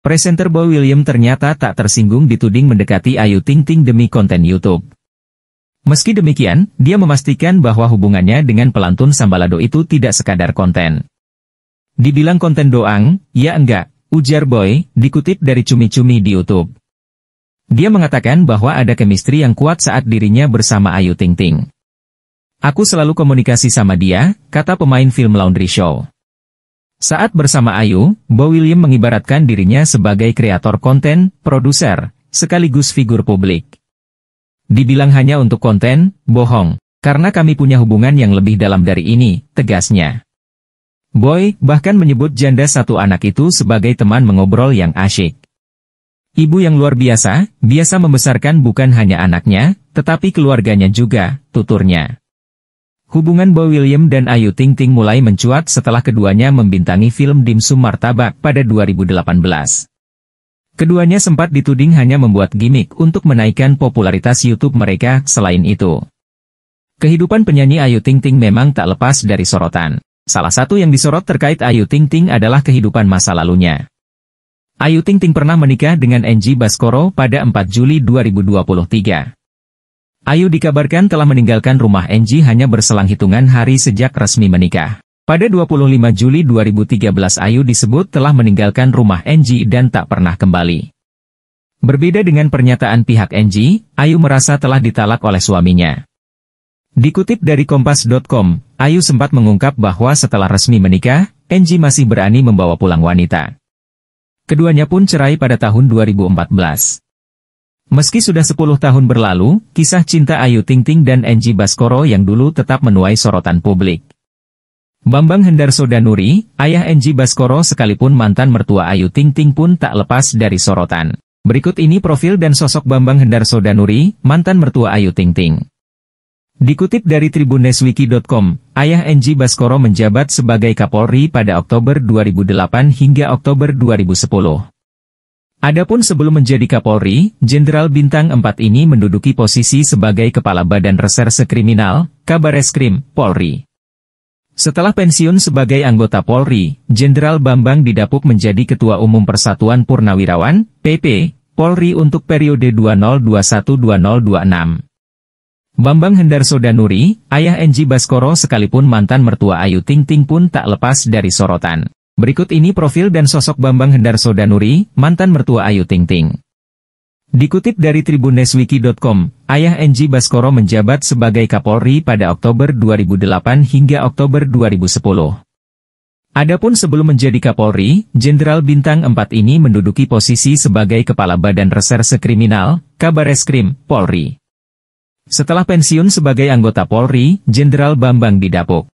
Presenter Boy William ternyata tak tersinggung dituding mendekati Ayu Ting Ting demi konten YouTube. Meski demikian, dia memastikan bahwa hubungannya dengan pelantun Sambalado itu tidak sekadar konten. Dibilang konten doang, ya enggak, ujar Boy, dikutip dari cumi-cumi di YouTube. Dia mengatakan bahwa ada kemistri yang kuat saat dirinya bersama Ayu Ting Ting. Aku selalu komunikasi sama dia, kata pemain film Laundry Show. Saat bersama Ayu, Bo William mengibaratkan dirinya sebagai kreator konten, produser, sekaligus figur publik. Dibilang hanya untuk konten, bohong, karena kami punya hubungan yang lebih dalam dari ini, tegasnya. Boy bahkan menyebut janda satu anak itu sebagai teman mengobrol yang asyik. Ibu yang luar biasa, biasa membesarkan bukan hanya anaknya, tetapi keluarganya juga, tuturnya. Hubungan Bo William dan Ayu Ting Ting mulai mencuat setelah keduanya membintangi film Dimsum Martabak pada 2018. Keduanya sempat dituding hanya membuat gimmick untuk menaikkan popularitas YouTube mereka, selain itu. Kehidupan penyanyi Ayu Ting Ting memang tak lepas dari sorotan. Salah satu yang disorot terkait Ayu Ting Ting adalah kehidupan masa lalunya. Ayu Ting Ting pernah menikah dengan Angie Baskoro pada 4 Juli 2023. Ayu dikabarkan telah meninggalkan rumah Angie hanya berselang hitungan hari sejak resmi menikah. Pada 25 Juli 2013 Ayu disebut telah meninggalkan rumah Angie dan tak pernah kembali. Berbeda dengan pernyataan pihak Angie, Ayu merasa telah ditalak oleh suaminya. Dikutip dari Kompas.com, Ayu sempat mengungkap bahwa setelah resmi menikah, Angie masih berani membawa pulang wanita. Keduanya pun cerai pada tahun 2014. Meski sudah 10 tahun berlalu, kisah cinta Ayu Ting Ting dan Enji Baskoro yang dulu tetap menuai sorotan publik. Bambang Hendarso Danuri, ayah Enji Baskoro sekalipun mantan mertua Ayu Ting Ting pun tak lepas dari sorotan. Berikut ini profil dan sosok Bambang Hendarso Danuri, mantan mertua Ayu Ting Ting. Dikutip dari tribuneswiki.com, ayah NG Baskoro menjabat sebagai Kapolri pada Oktober 2008 hingga Oktober 2010. Adapun sebelum menjadi Kapolri, Jenderal Bintang 4 ini menduduki posisi sebagai Kepala Badan Reserse Kriminal, Kabareskrim, Polri. Setelah pensiun sebagai anggota Polri, Jenderal Bambang didapuk menjadi Ketua Umum Persatuan Purnawirawan, PP, Polri untuk periode 2021-2026. Bambang Hendarso Danuri, ayah Enji Baskoro sekalipun mantan mertua Ayu Ting Ting pun tak lepas dari sorotan. Berikut ini profil dan sosok Bambang Hendarso Danuri, mantan mertua Ayu Ting Ting. Dikutip dari tribuneswiki.com, ayah NG Baskoro menjabat sebagai Kapolri pada Oktober 2008 hingga Oktober 2010. Adapun sebelum menjadi Kapolri, Jenderal Bintang 4 ini menduduki posisi sebagai Kepala Badan Reserse Kriminal, Kabareskrim, Polri. Setelah pensiun sebagai anggota Polri, Jenderal Bambang didapuk.